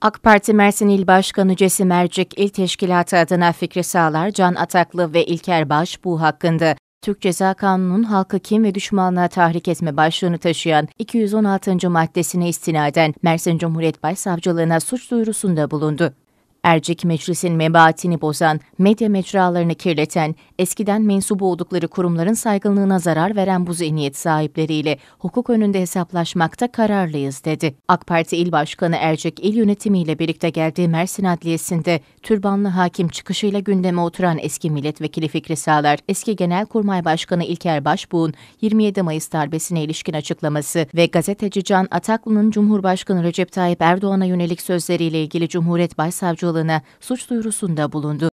AK Parti Mersin İl Başkanı Cesi Mercik, İl Teşkilatı adına Fikri Sağlar, Can Ataklı ve İlker Baş bu hakkında Türk Ceza Kanunu'nun halkı kim ve düşmanlığa tahrik etme başlığını taşıyan 216. maddesine istinaden Mersin Cumhuriyet Başsavcılığına suç duyurusunda bulundu. Ercik meclisin mebatini bozan, medya mecralarını kirleten, eskiden mensubu oldukları kurumların saygınlığına zarar veren bu zihniyet sahipleriyle hukuk önünde hesaplaşmakta kararlıyız dedi. AK Parti İl Başkanı Ercik il yönetimiyle birlikte geldiği Mersin Adliyesi'nde türbanlı hakim çıkışıyla gündeme oturan eski milletvekili Fikri Sağlar, eski Genelkurmay Başkanı İlker Başbuğ'un 27 Mayıs darbesine ilişkin açıklaması ve gazeteci Can Ataklı'nın Cumhurbaşkanı Recep Tayyip Erdoğan'a yönelik sözleriyle ilgili Cumhuriyet Başsavcı Çalışan'ı suç duyurusunda bulundu.